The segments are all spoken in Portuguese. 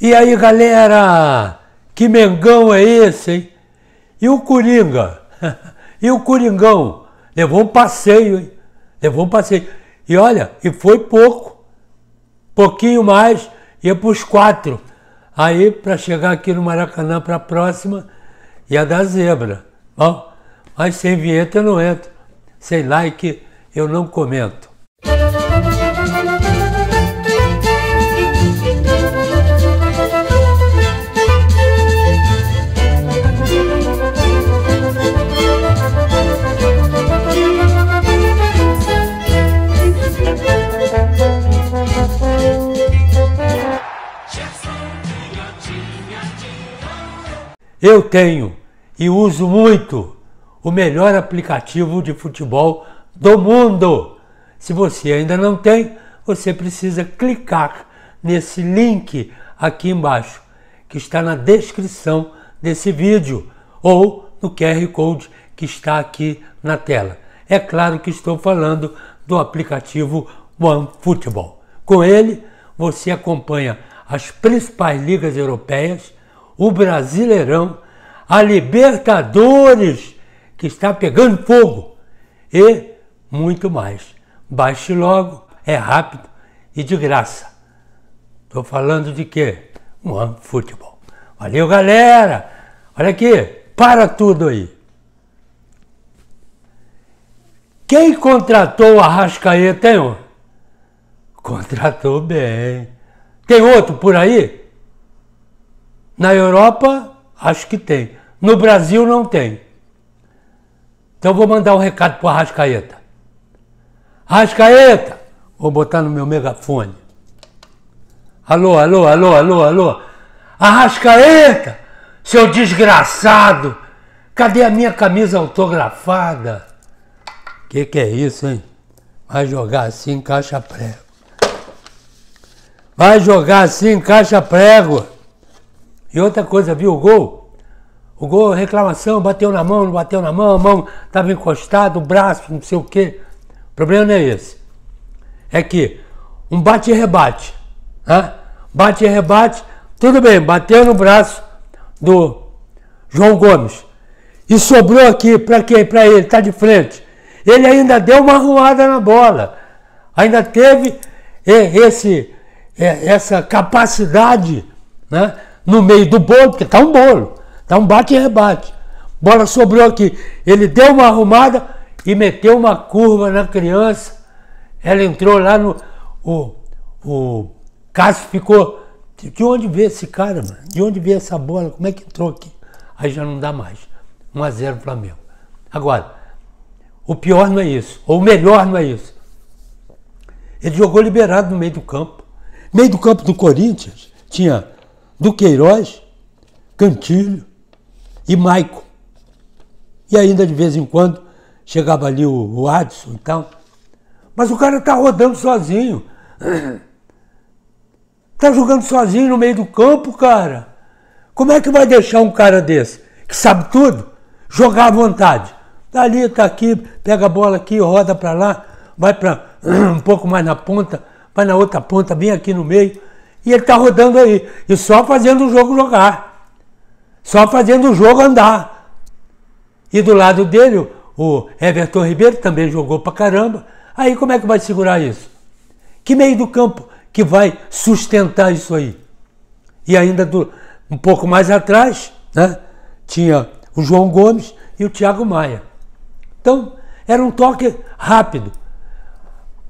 E aí, galera, que Mengão é esse, hein? E o Coringa? e o Coringão? Levou um passeio, hein? Levou um passeio. E olha, e foi pouco. Pouquinho mais, ia para os quatro. Aí, para chegar aqui no Maracanã para a próxima, ia dar zebra. Bom, mas sem vinheta eu não entro. Sem like é eu não comento. Eu tenho e uso muito o melhor aplicativo de futebol do mundo. Se você ainda não tem, você precisa clicar nesse link aqui embaixo, que está na descrição desse vídeo, ou no QR Code que está aqui na tela. É claro que estou falando do aplicativo OneFootball. Com ele, você acompanha as principais ligas europeias o Brasileirão, a Libertadores, que está pegando fogo, e muito mais. Baixe logo, é rápido e de graça. Estou falando de quê? de Futebol. Valeu, galera! Olha aqui, para tudo aí. Quem contratou o Arrascaeta, hein? Contratou bem. Tem outro por aí? Na Europa, acho que tem. No Brasil, não tem. Então vou mandar um recado para o Arrascaeta. Arrascaeta! Vou botar no meu megafone. Alô, alô, alô, alô, alô. Arrascaeta! Seu desgraçado! Cadê a minha camisa autografada? Que que é isso, hein? Vai jogar assim caixa prego. Vai jogar assim caixa prego. E outra coisa, viu o gol? O gol, reclamação, bateu na mão, não bateu na mão, a mão estava encostada, o braço, não sei o quê. O problema não é esse. É que um bate e rebate. Né? Bate e rebate, tudo bem, bateu no braço do João Gomes. E sobrou aqui para quem? Para ele, está de frente. Ele ainda deu uma arruada na bola. Ainda teve eh, esse, eh, essa capacidade né, no meio do bolo, porque está um bolo, está um bate e rebate. Bola sobrou aqui. Ele deu uma arrumada e meteu uma curva na criança. Ela entrou lá no. O, o Cássio ficou. De onde veio esse cara, mano? De onde veio essa bola? Como é que entrou aqui? Aí já não dá mais. 1 a 0 Flamengo. Agora, o pior não é isso, ou o melhor não é isso. Ele jogou liberado no meio do campo. Meio do campo do Corinthians tinha do Queiroz, Cantilho e Maico. E ainda de vez em quando chegava ali o, o Adson e tal. Mas o cara tá rodando sozinho. Tá jogando sozinho no meio do campo, cara. Como é que vai deixar um cara desse, que sabe tudo, jogar à vontade? Tá ali, tá aqui, pega a bola aqui, roda para lá, vai para um pouco mais na ponta, vai na outra ponta, bem aqui no meio e ele está rodando aí. E só fazendo o jogo jogar. Só fazendo o jogo andar. E do lado dele, o Everton Ribeiro também jogou pra caramba. Aí como é que vai segurar isso? Que meio do campo que vai sustentar isso aí? E ainda do, um pouco mais atrás, né, tinha o João Gomes e o Thiago Maia. Então, era um toque rápido.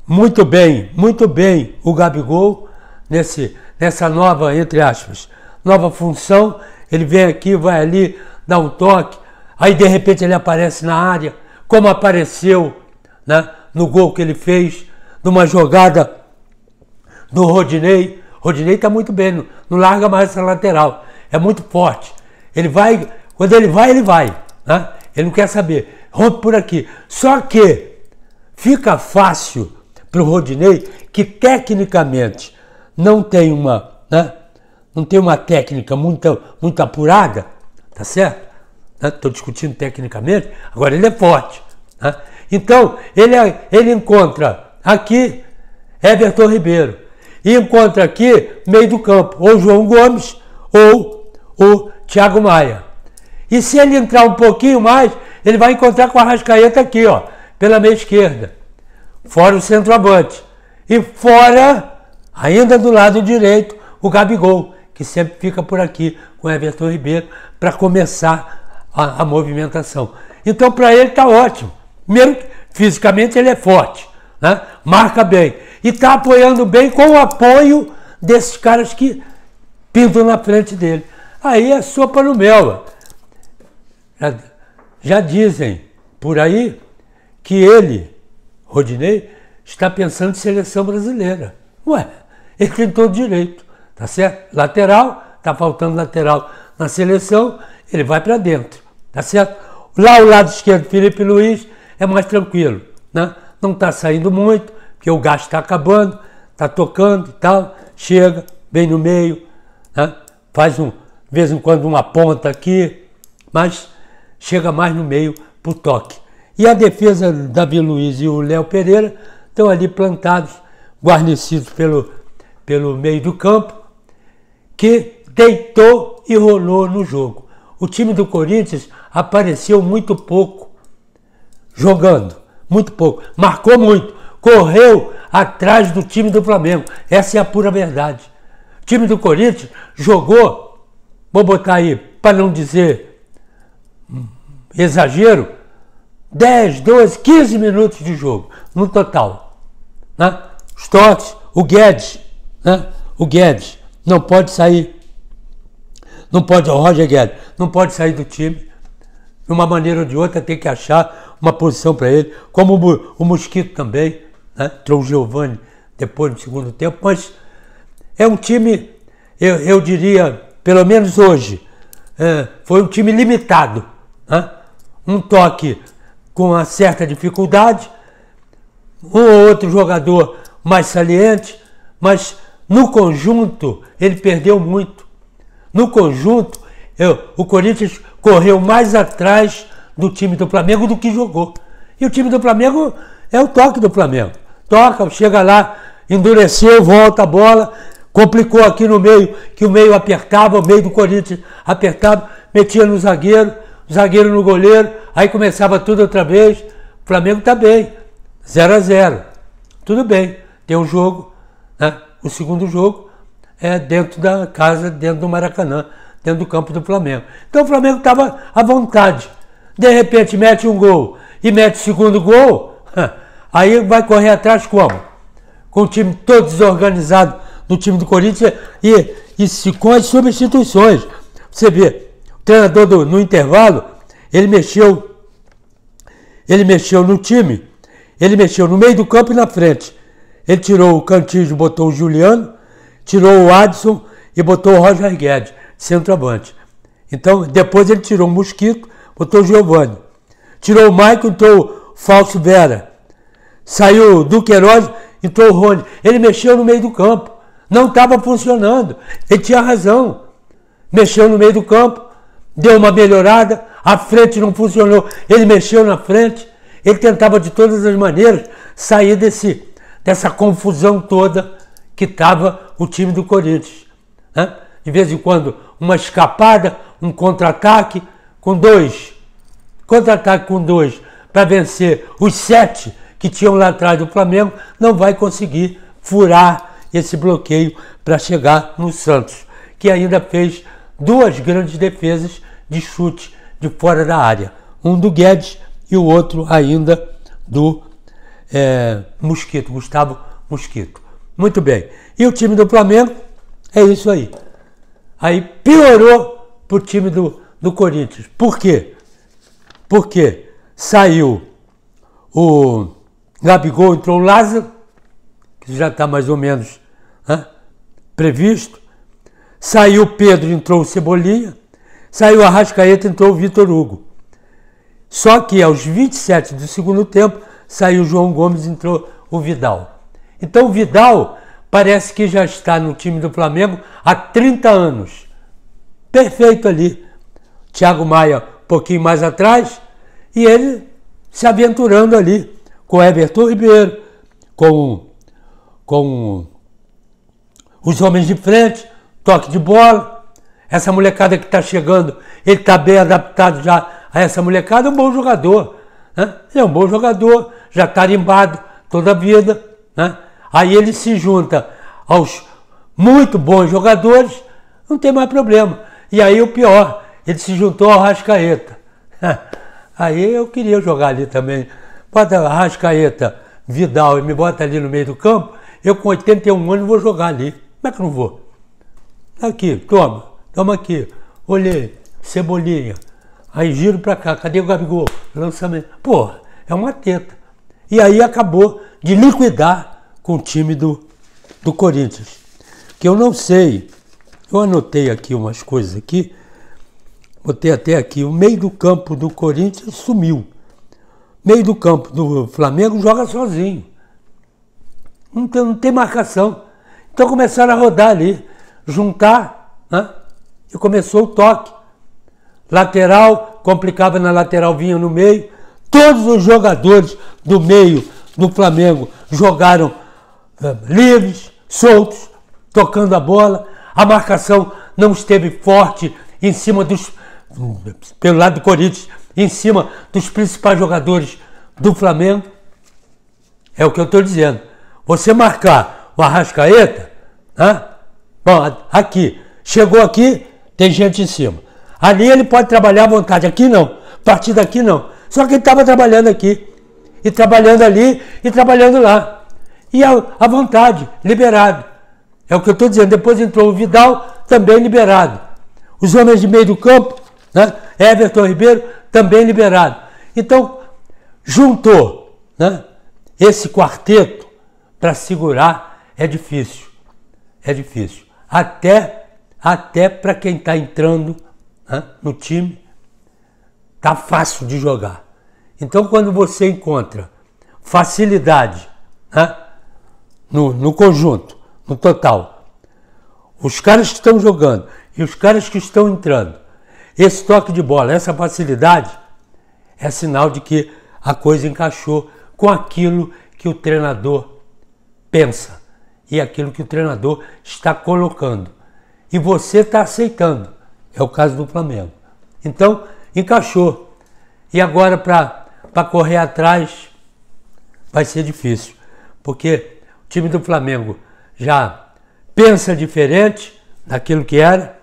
Muito bem, muito bem o Gabigol nesse nessa nova, entre aspas, nova função, ele vem aqui, vai ali, dá um toque, aí de repente ele aparece na área, como apareceu né, no gol que ele fez, numa jogada do Rodinei. Rodinei está muito bem, não, não, larga mais essa lateral, é muito forte. Ele vai, quando ele vai, ele vai, né? ele não quer saber, rompe por aqui. Só que fica fácil para o Rodinei, que tecnicamente não tem uma, né, não tem uma técnica muito, muito apurada, tá certo? Estou né? discutindo tecnicamente, agora ele é forte. Né? Então, ele, é, ele encontra aqui Everton Ribeiro, e encontra aqui meio do campo, ou João Gomes ou o Thiago Maia. E se ele entrar um pouquinho mais, ele vai encontrar com a Rascaeta aqui, ó, pela meia esquerda. Fora o centroavante. E fora Ainda do lado direito, o Gabigol, que sempre fica por aqui com Everton Ribeiro para começar a, a, movimentação. Então, para ele está ótimo. Primeiro, fisicamente ele é forte, né? marca bem. E está apoiando bem com o apoio desses caras que pintam na frente dele. Aí é sopa no mel. Já, já dizem por aí que ele, Rodinei, está pensando em seleção brasileira. Ué, ele tem direito, tá certo? Lateral, tá faltando lateral na seleção, ele vai para dentro, tá certo? Lá o lado esquerdo, Felipe Luiz, é mais tranquilo, né? Não tá saindo muito, porque o gasto está acabando, tá tocando e tal, chega, vem no meio, né? faz um, de vez em quando uma ponta aqui, mas chega mais no meio pro toque. E a defesa, Davi Luiz e o Léo Pereira estão ali plantados, guarnecidos pelo pelo meio do campo, que deitou e rolou no jogo. O time do Corinthians apareceu muito pouco jogando, muito pouco, marcou muito, correu atrás do time do Flamengo. Essa é a pura verdade. O time do Corinthians jogou, vou botar aí, para não dizer hum, exagero, 10, 12, 15 minutos de jogo no total. Né? Os toques, o Guedes né? O Guedes não pode sair. Não pode, o Roger Guedes não pode sair do time. De uma maneira ou de outra tem que achar uma posição para ele. Como o, o Mosquito também, né? trouxe o Giovanni depois do segundo tempo, mas é um time, eu, eu diria, pelo menos hoje, é, foi um time limitado. Né? Um toque com uma certa dificuldade, um ou outro jogador mais saliente, mas no conjunto, ele perdeu muito. No conjunto, eu, o Corinthians correu mais atrás do time do Flamengo do que jogou. E o time do Flamengo é o toque do Flamengo. Toca, chega lá, endureceu, volta a bola, complicou aqui no meio, que o meio apertava, o meio do Corinthians apertava, metia no zagueiro, zagueiro no goleiro, aí começava tudo outra vez. O Flamengo está bem, 0 a 0 Tudo bem, tem um jogo. Né? o segundo jogo é, dentro da casa, dentro do Maracanã, dentro do campo do Flamengo. Então o Flamengo estava à vontade. De repente mete um gol e mete o segundo gol, aí vai correr atrás como? Com o time todo desorganizado do time do Corinthians e, e com as substituições. Você vê, o treinador do, no intervalo, ele mexeu, ele mexeu no time, ele mexeu no meio do campo e na frente. Ele tirou o Cantígio, botou o Juliano, tirou o Adson e botou o Roger Guedes, centroavante. Então, depois ele tirou o Mosquito, botou o Giovanni. Tirou o Maicon, entrou o Falso Vera. Saiu o Duqueiroz, entrou o Rony. Ele mexeu no meio do campo. Não estava funcionando. Ele tinha razão. Mexeu no meio do campo, deu uma melhorada, a frente não funcionou. Ele mexeu na frente. Ele tentava de todas as maneiras sair desse essa confusão toda que estava o time do Corinthians. Né? De vez em quando, uma escapada, um contra-ataque com dois. Contra-ataque com dois para vencer os sete que tinham lá atrás do Flamengo, não vai conseguir furar esse bloqueio para chegar no Santos, que ainda fez duas grandes defesas de chute de fora da área, um do Guedes e o outro ainda do é, Mosquito, Gustavo Mosquito. Muito bem. E o time do Flamengo é isso aí. Aí piorou para o time do, do Corinthians. Por quê? Porque saiu o Gabigol, entrou o Lázaro, que já está mais ou menos né, previsto. Saiu o Pedro, entrou o Cebolinha. Saiu o Arrascaeta, entrou o Vitor Hugo. Só que aos 27 do segundo tempo, saiu João Gomes, entrou o Vidal. Então o Vidal parece que já está no time do Flamengo há 30 anos. Perfeito ali. Thiago Maia um pouquinho mais atrás e ele se aventurando ali com Everton Ribeiro, com, com os homens de frente, toque de bola. Essa molecada que está chegando, ele está bem adaptado já a essa molecada, é um bom jogador. Né? Ele é um bom jogador já carimbado toda a vida, né? Aí ele se junta aos muito bons jogadores, não tem mais problema. E aí o pior, ele se juntou ao Rascaeta. Aí eu queria jogar ali também. Bota Rascaeta, Vidal e me bota ali no meio do campo, eu com 81 anos vou jogar ali. Como é que não vou? Tá aqui, toma, toma aqui. Olhei, cebolinha. Aí giro pra cá, cadê o Gabigol? Lançamento. Pô, é uma teta. E aí acabou de liquidar com o time do, do Corinthians. Que eu não sei, eu anotei aqui umas coisas aqui, botei até aqui, o meio do campo do Corinthians sumiu. Meio do campo do Flamengo joga sozinho. Não tem, não tem marcação. Então começaram a rodar ali, juntar, né? e começou o toque. Lateral, complicava na lateral, vinha no meio, Todos os jogadores do meio do Flamengo jogaram eh, livres, soltos, tocando a bola. A marcação não esteve forte em cima dos pelo lado do Corinthians, em cima dos principais jogadores do Flamengo. É o que eu estou dizendo. Você marcar o Arrascaeta, né? Bom, aqui, chegou aqui, tem gente em cima. Ali ele pode trabalhar à vontade, aqui não, a partir daqui não. Só que ele estava trabalhando aqui, e trabalhando ali, e trabalhando lá. E a vontade, liberado. É o que eu estou dizendo. Depois entrou o Vidal, também liberado. Os homens de meio do campo, né? Everton Ribeiro, também liberado. Então, juntou né? esse quarteto para segurar é difícil. É difícil. Até, até para quem está entrando né? no time Tá fácil de jogar. Então, quando você encontra facilidade né, no, no conjunto, no total, os caras que estão jogando e os caras que estão entrando, esse toque de bola, essa facilidade, é sinal de que a coisa encaixou com aquilo que o treinador pensa e aquilo que o treinador está colocando. E você está aceitando. É o caso do Flamengo. Então, encaixou. E agora para correr atrás vai ser difícil, porque o time do Flamengo já pensa diferente daquilo que era,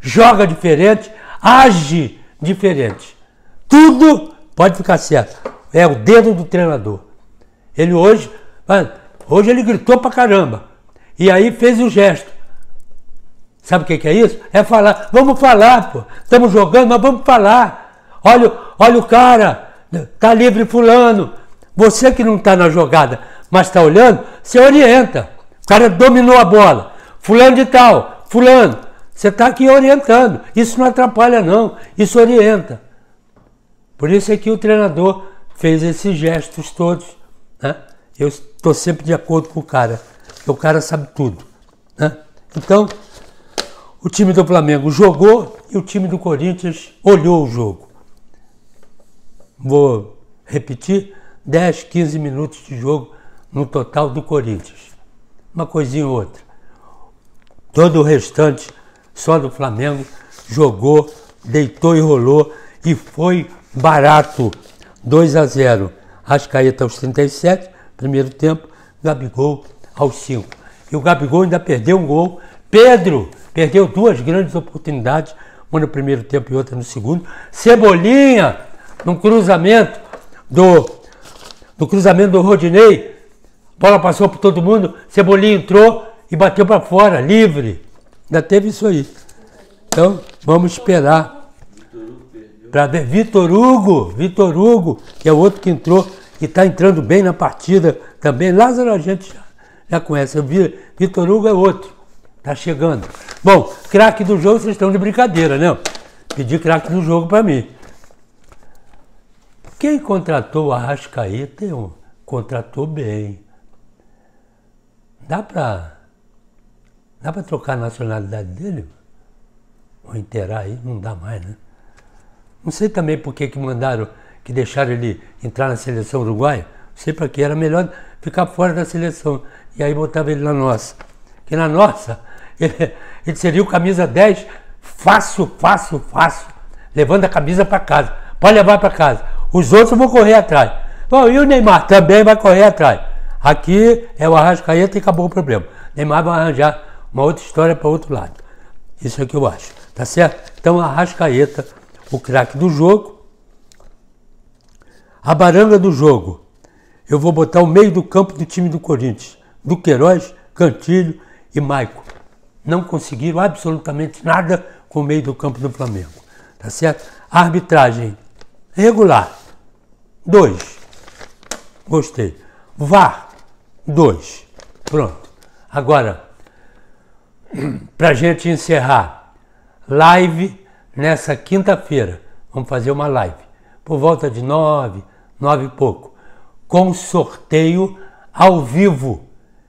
joga diferente, age diferente. Tudo pode ficar certo. É o dedo do treinador. Ele hoje, hoje ele gritou pra caramba. E aí fez o gesto. Sabe o que, que é isso? É falar. Vamos falar, pô. Estamos jogando, mas vamos falar. Olha, olha o cara, tá livre fulano. Você que não está na jogada, mas está olhando, você orienta. O cara dominou a bola. Fulano de tal, fulano. Você está aqui orientando. Isso não atrapalha, não. Isso orienta. Por isso é que o treinador fez esses gestos todos. Né? Eu estou sempre de acordo com o cara. Porque o cara sabe tudo. Né? Então, o time do Flamengo jogou e o time do Corinthians olhou o jogo. Vou repetir: 10, 15 minutos de jogo no total do Corinthians. Uma coisinha ou outra. Todo o restante, só do Flamengo, jogou, deitou e rolou e foi barato. 2 a 0. Ascaeta aos 37, primeiro tempo, Gabigol aos 5. E o Gabigol ainda perdeu um gol. Pedro Perdeu duas grandes oportunidades, uma no primeiro tempo e outra no segundo. Cebolinha, no cruzamento do, do cruzamento do Rodinei, bola passou por todo mundo, Cebolinha entrou e bateu para fora, livre. Ainda teve isso aí. Então, vamos esperar. Para ver Vitor Hugo, Vitor Hugo, que é o outro que entrou e está entrando bem na partida também. Lázaro a gente já, já conhece. Vitor Hugo é outro. Tá chegando. Bom, craque do jogo, vocês estão de brincadeira, né? Pedir craque do jogo para mim. Quem contratou a Arrascaeta, contratou bem. Dá para dá para trocar a nacionalidade dele? Ou inteirar aí? Não dá mais, né? Não sei também por que, que mandaram, que deixaram ele entrar na seleção uruguaia. Não sei para que, era melhor ficar fora da seleção. E aí botava ele na nossa. Que na nossa Ele, seria o camisa 10, fácil, fácil, fácil, levando a camisa para casa. Pode levar para casa. Os outros vão correr atrás. Bom, e o Neymar também vai correr atrás. Aqui é o Arrascaeta e acabou o problema. O Neymar vai arranjar uma outra história para outro lado. Isso é o que eu acho. Tá certo? Então, Arrascaeta, o craque do jogo. A baranga do jogo. Eu vou botar o meio do campo do time do Corinthians. Duqueiroz, Cantilho e Maico não conseguiram absolutamente nada com o meio do campo do Flamengo. Tá certo? Arbitragem regular, 2. Gostei. VAR, 2. Pronto. Agora, para gente encerrar, live nessa quinta-feira. Vamos fazer uma live por volta de nove, nove e pouco, com sorteio ao vivo.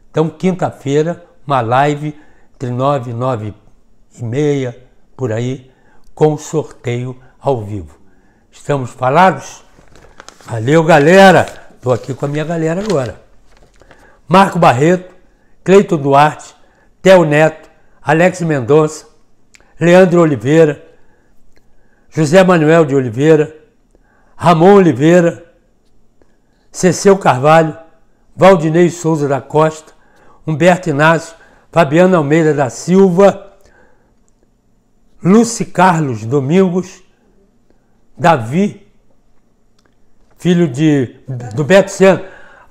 Então, quinta-feira, uma live entre 9 e 9 e meia, por aí, com sorteio ao vivo. Estamos falados? Valeu, galera! Estou aqui com a minha galera agora. Marco Barreto, Cleiton Duarte, Theo Neto, Alex Mendonça, Leandro Oliveira, José Manuel de Oliveira, Ramon Oliveira, Ceceu Carvalho, Valdinei Souza da Costa, Humberto Inácio Fabiana Almeida da Silva, Luci Carlos Domingos, Davi, filho de, do Beto Senna.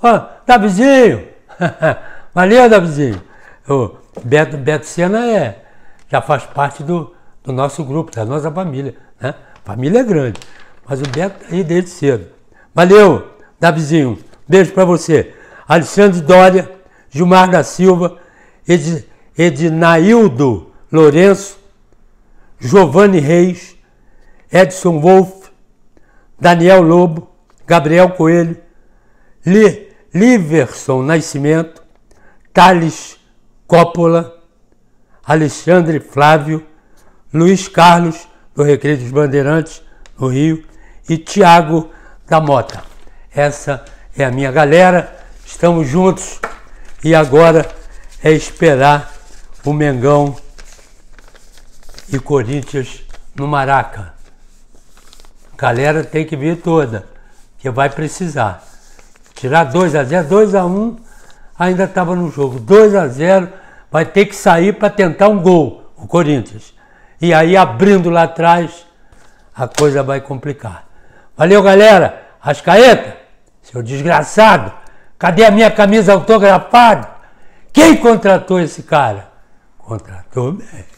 Ó, oh, Davizinho! Valeu, Davizinho! O Beto, Beto Senna é, já faz parte do, do nosso grupo, da nossa família. Né? Família é grande, mas o Beto está aí desde cedo. Valeu, Davizinho! Beijo para você. Alexandre Dória, Gilmar da Silva, Ed, Ednaildo Lourenço, Giovanni Reis, Edson Wolff, Daniel Lobo, Gabriel Coelho, Li, Liverson Nascimento, Thales Coppola, Alexandre Flávio, Luiz Carlos, do Recreio dos Bandeirantes, no Rio, e Tiago da Mota. Essa é a minha galera, estamos juntos e agora é esperar o Mengão e Corinthians no Maraca. A galera tem que vir toda, que vai precisar. Tirar 2 a 0 2 a 1 um, ainda estava no jogo. 2 a 0 vai ter que sair para tentar um gol, o Corinthians. E aí, abrindo lá atrás, a coisa vai complicar. Valeu, galera! Ascaeta, seu desgraçado, cadê a minha camisa autografada? Quem contratou esse cara? Contratou bem.